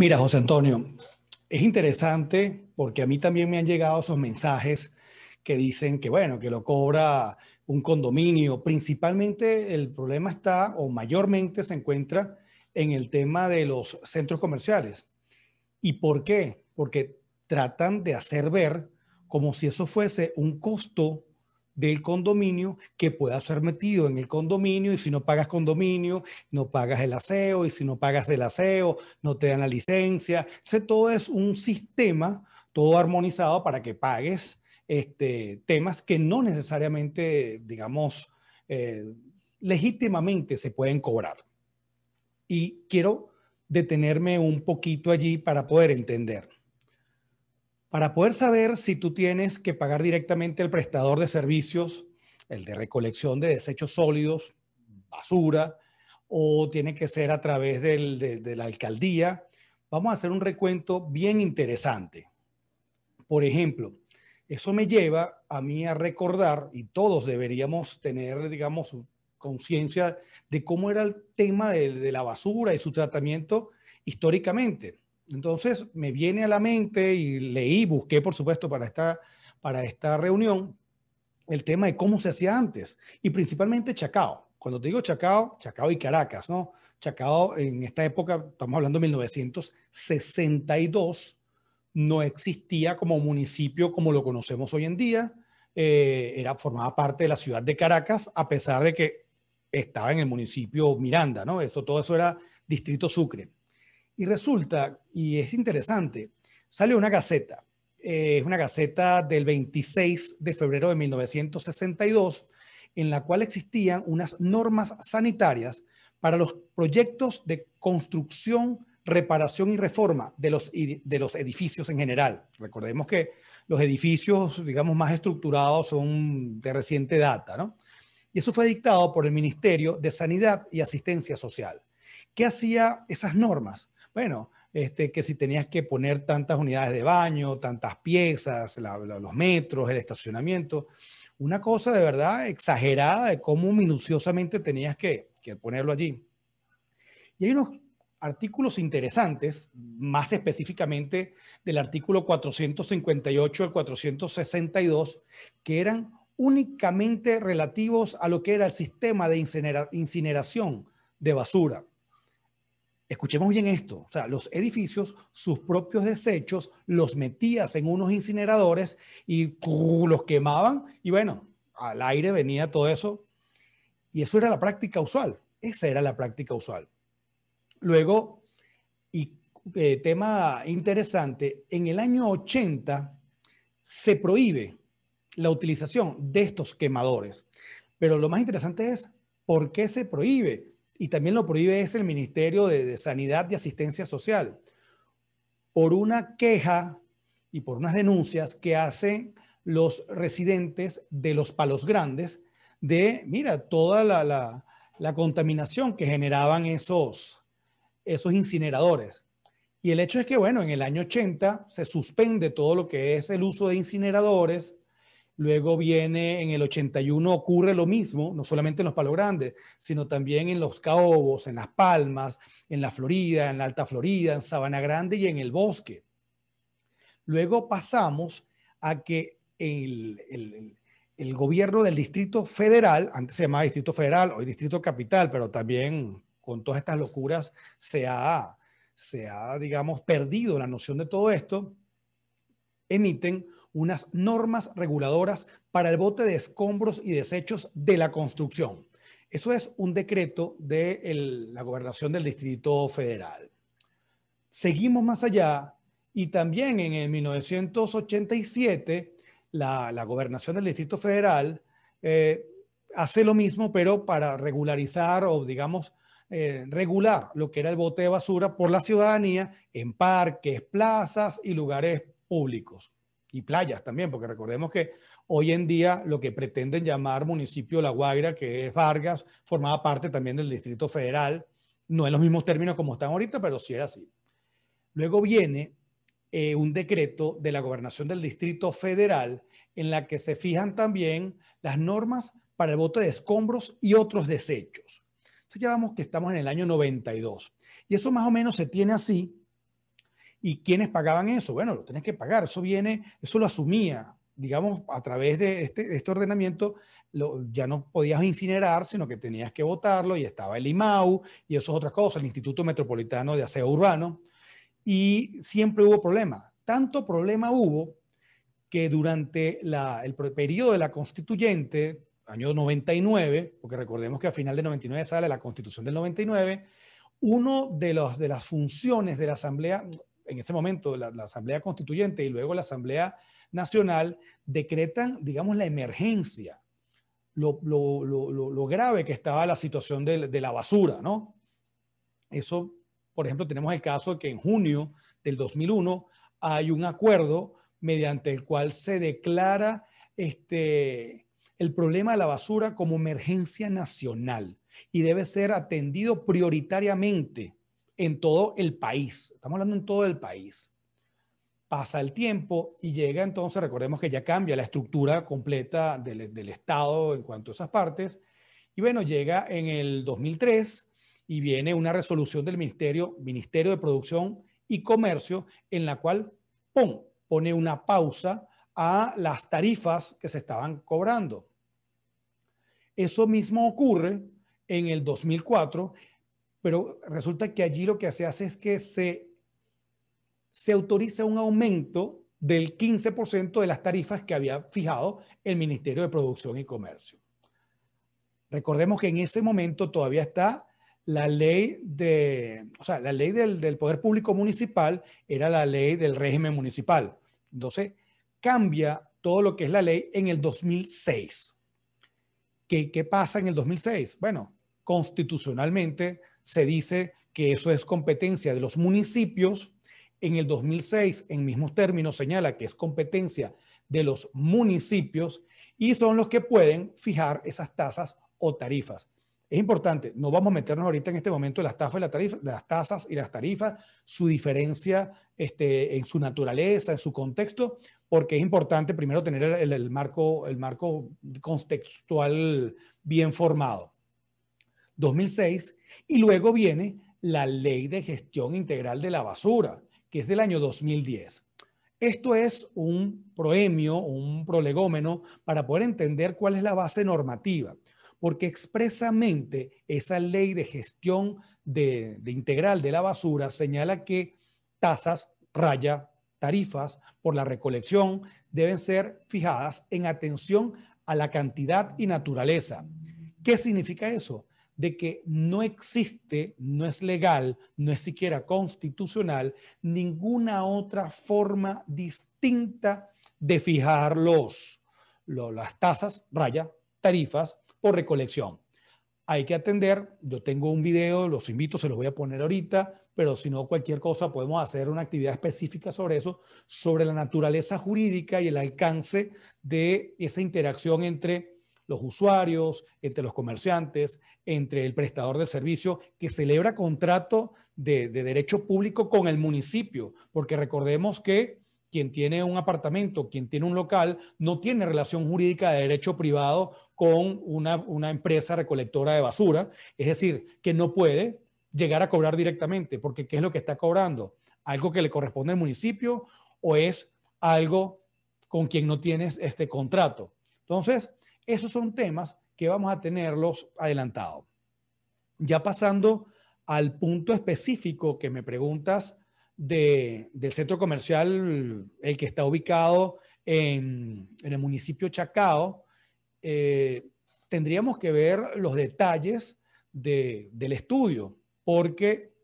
Mira, José Antonio, es interesante porque a mí también me han llegado esos mensajes que dicen que, bueno, que lo cobra un condominio. Principalmente el problema está, o mayormente se encuentra, en el tema de los centros comerciales. ¿Y por qué? Porque tratan de hacer ver como si eso fuese un costo del condominio que pueda ser metido en el condominio y si no pagas condominio, no pagas el aseo y si no pagas el aseo, no te dan la licencia. Entonces todo es un sistema, todo armonizado para que pagues este, temas que no necesariamente, digamos, eh, legítimamente se pueden cobrar. Y quiero detenerme un poquito allí para poder entender. Para poder saber si tú tienes que pagar directamente al prestador de servicios, el de recolección de desechos sólidos, basura, o tiene que ser a través de, la alcaldía, vamos a hacer un recuento bien interesante. Por ejemplo, eso me lleva a mí a recordar, y todos deberíamos tener, digamos, conciencia de cómo era el tema de, la basura y su tratamiento históricamente. Entonces me viene a la mente y leí, busqué por supuesto para esta, para esta reunión el tema de cómo se hacía antes y principalmente Chacao. Cuando te digo Chacao, Chacao y Caracas, ¿no? Chacao en esta época, estamos hablando de 1962, no existía como municipio como lo conocemos hoy en día. Eh, era, formaba parte de la ciudad de Caracas, a pesar de que estaba en el municipio Miranda, ¿no? Eso, todo eso era distrito Sucre. Y resulta, y es interesante, sale una gaceta. Eh, es una gaceta del 26 de febrero de 1962, en la cual existían unas normas sanitarias para los proyectos de construcción, reparación y reforma de los, de los edificios en general. Recordemos que los edificios, digamos, más estructurados son de reciente data, ¿no? Y eso fue dictado por el Ministerio de Sanidad y Asistencia Social. ¿Qué hacía esas normas? Bueno, este, que si tenías que poner tantas unidades de baño, tantas piezas, los metros, el estacionamiento, una cosa de verdad exagerada de cómo minuciosamente tenías que, que ponerlo allí. Y hay unos artículos interesantes, más específicamente del artículo 458 al 462, que eran únicamente relativos a lo que era el sistema de incineración de basura. Escuchemos bien esto, o sea, los edificios, sus propios desechos, los metías en unos incineradores y los quemaban y bueno, al aire venía todo eso. Y eso era la práctica usual, esa era la práctica usual. Luego, y eh, tema interesante, en el año 80 se prohíbe la utilización de estos quemadores. Pero lo más interesante es por qué se prohíbe, y también lo prohíbe es el Ministerio de, Sanidad y Asistencia Social, por una queja y por unas denuncias que hacen los residentes de los palos grandes de, mira, toda la, contaminación que generaban esos, esos incineradores. Y el hecho es que, bueno, en el año 80 se suspende todo lo que es el uso de incineradores, Luego viene en el 81, ocurre lo mismo, no solamente en los Palos Grandes, sino también en los Caobos, en Las Palmas, en la Florida, en la Alta Florida, en Sabana Grande y en el bosque. Luego pasamos a que el, gobierno del Distrito Federal, antes se llamaba Distrito Federal, hoy Distrito Capital, pero también con todas estas locuras se ha, se ha digamos, perdido la noción de todo esto, emiten unas normas reguladoras para el bote de escombros y desechos de la construcción. Eso es un decreto de la gobernación del Distrito Federal. Seguimos más allá y también en el 1987 la, gobernación del Distrito Federal eh, hace lo mismo, pero para regularizar o digamos eh, regular lo que era el bote de basura por la ciudadanía en parques, plazas y lugares públicos y playas también, porque recordemos que hoy en día lo que pretenden llamar municipio La Guaira, que es Vargas, formaba parte también del Distrito Federal, no en los mismos términos como están ahorita, pero sí era así. Luego viene eh, un decreto de la gobernación del Distrito Federal en la que se fijan también las normas para el voto de escombros y otros desechos. Entonces ya vamos que estamos en el año 92. Y eso más o menos se tiene así ¿Y quiénes pagaban eso? Bueno, lo tenés que pagar, eso viene, eso lo asumía, digamos, a través de este, este ordenamiento, lo, ya no podías incinerar, sino que tenías que votarlo y estaba el IMAU y eso es otra cosa, el Instituto Metropolitano de Aseo Urbano. Y siempre hubo problemas. Tanto problema hubo que durante la, el periodo de la constituyente, año 99, porque recordemos que a final de 99 sale la constitución del 99, uno de, los, de las funciones de la Asamblea, en ese momento la, Asamblea Constituyente y luego la Asamblea Nacional decretan, digamos, la emergencia, lo, grave que estaba la situación de, la basura, ¿no? Eso, por ejemplo, tenemos el caso de que en junio del 2001 hay un acuerdo mediante el cual se declara este, el problema de la basura como emergencia nacional y debe ser atendido prioritariamente en todo el país. Estamos hablando en todo el país. Pasa el tiempo y llega entonces, recordemos que ya cambia la estructura completa del, Estado en cuanto a esas partes. Y bueno, llega en el 2003 y viene una resolución del Ministerio, Ministerio de Producción y Comercio en la cual pone una pausa a las tarifas que se estaban cobrando. Eso mismo ocurre en el 2004 pero resulta que allí lo que se hace es que se, se autoriza un aumento del 15% de las tarifas que había fijado el Ministerio de Producción y Comercio. Recordemos que en ese momento todavía está la ley de, la ley del, poder público municipal era la ley del régimen municipal. Entonces, cambia todo lo que es la ley en el 2006. ¿Qué, qué pasa en el 2006? Bueno, constitucionalmente se dice que eso es competencia de los municipios. En el 2006, en mismos términos, señala que es competencia de los municipios y son los que pueden fijar esas tasas o tarifas. Es importante, no vamos a meternos ahorita en este momento en las tasas y, la tarifa, las tasas y las tarifas, su diferencia este, en su naturaleza, en su contexto, porque es importante primero tener marco, el marco contextual bien formado. 2006, y luego viene la Ley de Gestión Integral de la Basura, que es del año 2010. Esto es un proemio, un prolegómeno para poder entender cuál es la base normativa, porque expresamente esa ley de gestión integral de la basura señala que tasas, raya, tarifas por la recolección deben ser fijadas en atención a la cantidad y naturaleza. ¿Qué significa eso? de que no existe, no es legal, no es siquiera constitucional, ninguna otra forma distinta de fijar las tasas, raya, tarifas o recolección. Hay que atender, yo tengo un video, los invito, se los voy a poner ahorita, pero si no, cualquier cosa, podemos hacer una actividad específica sobre eso, sobre la naturaleza jurídica y el alcance de esa interacción entre los usuarios, entre los comerciantes, entre el prestador del servicio que celebra contrato de, derecho público con el municipio, porque recordemos que quien tiene un apartamento, quien tiene un local, no tiene relación jurídica de derecho privado con una, una empresa recolectora de basura, es decir, que no puede llegar a cobrar directamente, porque ¿qué es lo que está cobrando? ¿Algo que le corresponde al municipio o es algo con quien no tienes este contrato? Entonces, esos son temas que vamos a tenerlos adelantado. Ya pasando al punto específico que me preguntas del centro comercial, el que está ubicado en, el municipio Chacao, eh, tendríamos que ver los detalles del estudio, porque